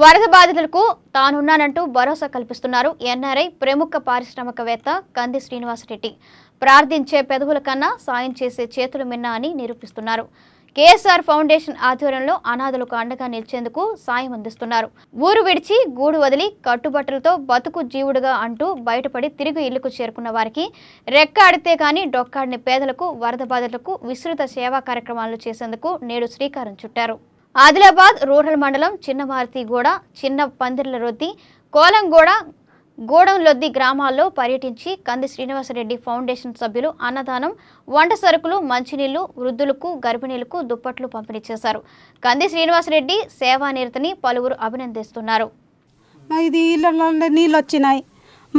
వరద బాధితులకు తానున్నానంటూ భరోసా కల్పిస్తున్నారు ఎన్ఆర్ఐ ప్రముఖ పారిశ్రామికవేత్త కంది శ్రీనివాసరెడ్డి ప్రార్థించే పెదవుల కన్నా సాయం చేసే చేతులు మిన్నా అని నిరూపిస్తున్నారు కేఎస్ఆర్ ఫౌండేషన్ ఆధ్వర్యంలో అనాథులకు అండగా నిలిచేందుకు సాయం అందిస్తున్నారు ఊరు విడిచి గూడు వదిలి కట్టుబట్టలతో బతుకు జీవుడుగా అంటూ బయటపడి తిరిగి ఇల్లుకు చేరుకున్న వారికి రెక్క ఆడితే డొక్కాడిని పేదలకు వరద బాధితులకు విస్తృత సేవా కార్యక్రమాలు చేసేందుకు నేడు శ్రీకారం చుట్టారు ఆదిలాబాద్ రూరల్ మండలం చిన్నమారుతిగూడ చిన్న పందిర్ల రొద్ది కోలంగూడ లొద్ది గ్రామాల్లో పర్యటించి కంది శ్రీనివాసరెడ్డి ఫౌండేషన్ సభ్యులు అన్నదానం వంట సరుకులు మంచినీళ్లు వృద్ధులకు గర్భిణీలకు దుప్పట్లు పంపిణీ చేశారు కంది శ్రీనివాసరెడ్డి సేవానిరతని పలువురు అభినందిస్తున్నారు ఇది నీళ్ళు వచ్చినాయి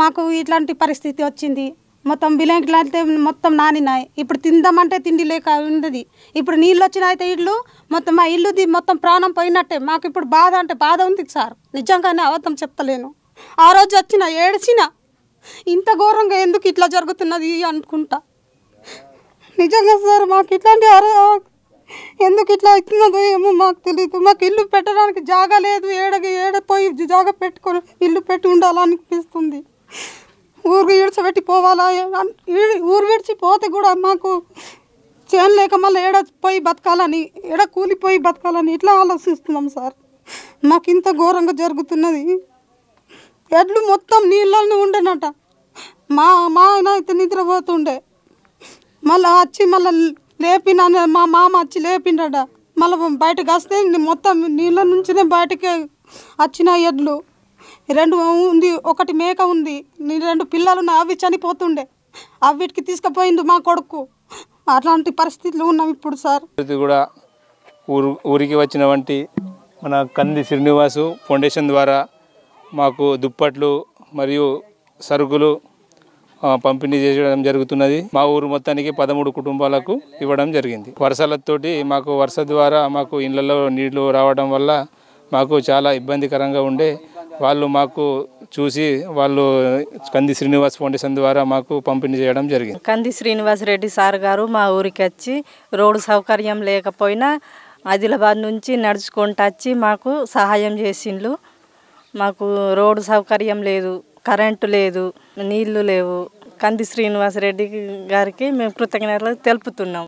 మాకు ఇట్లాంటి పరిస్థితి వచ్చింది మొత్తం బిలంకిలు అయితే మొత్తం నానినాయి ఇప్పుడు తిందామంటే తిండి లేక ఉన్నది ఇప్పుడు నీళ్ళు వచ్చిన అయితే ఇల్లు మొత్తం మా ఇల్లు మొత్తం ప్రాణం పోయినట్టే మాకు ఇప్పుడు బాధ అంటే బాధ ఉంది సార్ నిజంగానే అబద్ధం చెప్తలేను ఆ రోజు వచ్చిన ఏడ్చిన ఇంత ఘోరంగా ఎందుకు ఇట్లా జరుగుతున్నది అనుకుంటా నిజంగా సార్ మాకు ఇట్లాంటి ఎందుకు ఇట్లా అవుతున్నదో ఏమో మాకు తెలియదు మాకు ఇల్లు పెట్టడానికి జాగా లేదు ఏడగి పోయి జాగా పెట్టుకొని ఇల్లు పెట్టి ఉండాలనిపిస్తుంది ఊరు ఈడ్చబెట్టి పోవాలా ఊరు విడిచి పోతే కూడా మాకు చేను లేక మళ్ళీ ఏడ పోయి బతకాలని ఏడ కూలిపోయి బతకాలని ఇట్లా ఆలోచిస్తున్నాం సార్ మాకు ఇంత ఘోరంగా జరుగుతున్నది ఎడ్లు మొత్తం నీళ్ళని ఉండేనట మా మా ఆయన అయితే నిద్రపోతుండే మళ్ళీ వచ్చి మళ్ళీ లేపిన మా మామ వచ్చి లేపిండట మళ్ళీ బయటకు వస్తే మొత్తం నీళ్ళ నుంచినే బయటకి వచ్చిన ఎడ్లు రెండు ఉంది ఒకటి మేక ఉంది రెండు పిల్లలు నా అవి చనిపోతుండే అవిటికి తీసుకుపోయింది మా కొడుకు అట్లాంటి పరిస్థితులు ఉన్నాం ఇప్పుడు సార్ కూడా ఊరు ఊరికి వంటి మన కంది శ్రీనివాసు ఫౌండేషన్ ద్వారా మాకు దుప్పట్లు మరియు సరుకులు పంపిణీ చేయడం జరుగుతున్నది మా ఊరు మొత్తానికి పదమూడు కుటుంబాలకు ఇవ్వడం జరిగింది వర్షాలతోటి మాకు వర్ష ద్వారా మాకు ఇళ్లలో నీళ్లు రావడం వల్ల మాకు చాలా ఇబ్బందికరంగా ఉండే వాళ్ళు మాకు చూసి వాళ్ళు కంది శ్రీనివాస్ ఫౌండేషన్ ద్వారా మాకు పంపిణీ చేయడం జరిగింది కంది శ్రీనివాస్ రెడ్డి సార్ గారు మా ఊరికి వచ్చి రోడ్డు సౌకర్యం లేకపోయినా ఆదిలాబాద్ నుంచి నడుచుకుంటూ వచ్చి మాకు సహాయం చేసిండ్లు మాకు రోడ్డు సౌకర్యం లేదు కరెంటు లేదు నీళ్లు లేవు కంది శ్రీనివాస్ రెడ్డి గారికి మేము కృతజ్ఞతలు తెలుపుతున్నాం